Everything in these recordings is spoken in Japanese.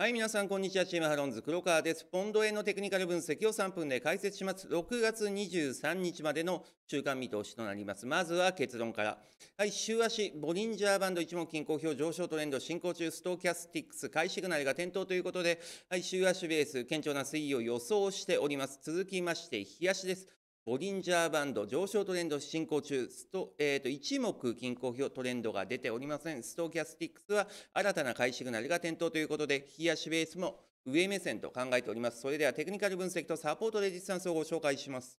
はい、皆さん、こんにちは。チームハロンズ、黒川です。ポンド円のテクニカル分析を3分で解説します。6月23日までの中間見通しとなります。まずは結論から。はい、週足、ボリンジャーバンド一目均衡表上昇トレンド進行中、ストーキャスティックス、買いシグナルが点灯ということで、はい、週足ベース、堅調な推移を予想しております。続きまして、日足です。ボリンジャーバンド上昇トレンド進行中、スト、えっ、ー、と、一目均衡表トレンドが出ておりません。ストーキャスティックスは新たな買いシグナルが点灯ということで、冷やしベースも上目線と考えております。それではテクニカル分析とサポートレジスタンスをご紹介します。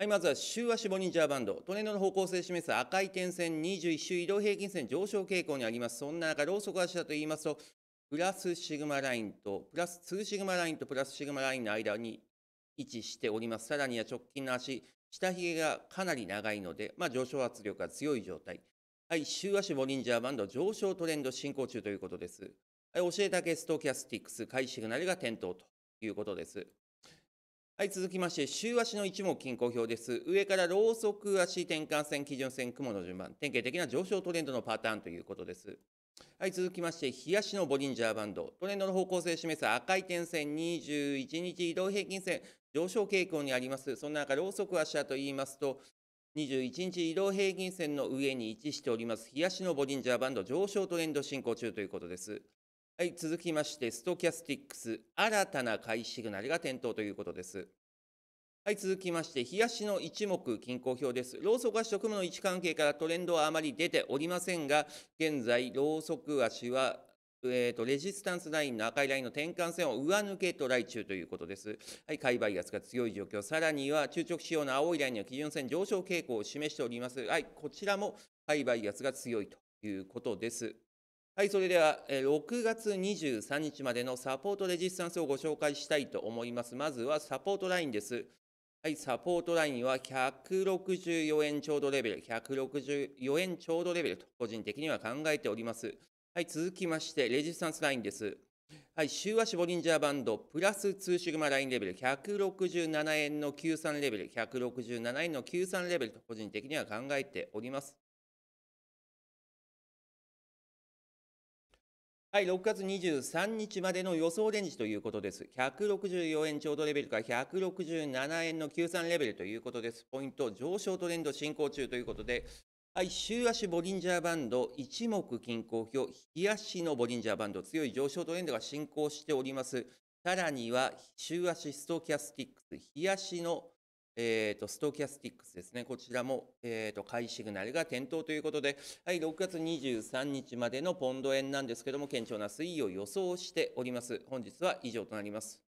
はい、まずは週足ボリンジャーバンド。トレンドの方向性を示す赤い点線21周移動平均線上昇傾向にあります。そんな中、ローソク足だと言いますと、プラスシグマラインと、プラス2シグマラインとプラスシグマラインの間に位置しております。さらには直近の足、下髭がかなり長いので、まあ、上昇圧力が強い状態。はい、週足ボリンジャーバンド上昇トレンド進行中ということです。はい、教えたけストキャスティックス、買いシグナルが点灯ということです。はい、続きまして、週足の一目均衡表です。上からローソク足転換線、基準線、雲の順番、典型的な上昇トレンドのパターンということです。はい、続きまして、冷やしのボリンジャーバンド。トレンドの方向性を示す赤い点線21日移動平均線上昇傾向にあります。そんな中、ロウソク足と言いますと、21日移動平均線の上に位置しております。冷やしのボリンジャーバンド上昇トレンド進行中ということです。はい、続きまして、ストキャスティックス、新たな買いシグナルが点灯ということです。はい、続きまして、冷やしの一目均衡表です。ローソク足職務の位置関係からトレンドはあまり出ておりませんが、現在、ローソク足はえーと、レジスタンスラインの赤いラインの転換線を上抜けと来中ということです。はい、買いバイアが強い状況、さらには中直仕様の青いラインの基準線上昇傾向を示しております。はい、こちらも買いバイアが強いということです。はい、それでは、6月23日までのサポートレジスタンスをご紹介したいと思います。まずはサポートラインです。はい、サポートラインは164円ちょうどレベル、164円ちょうどレベルと個人的には考えております。はい、続きまして、レジスタンスラインです。はい、週足ボリンジャーバンド、プラス2シグマラインレベル、167円の93レベル、167円の93レベルと個人的には考えております。はい、6月23日までの予想レンジということです。164円ちょうどレベルから167円の93レベルということです。ポイント上昇トレンド進行中ということで、はい、週足ボリンジャーバンド、一目均衡表、日足のボリンジャーバンド、強い上昇トレンドが進行しております。さらには、週足ストキャスティックス、日足のえー、と、ストキャスティックスですね。こちらも、えー、と、買いシグナルが点灯ということで、はい、6月23日までのポンド円なんですけども、堅調な推移を予想しております。本日は以上となります。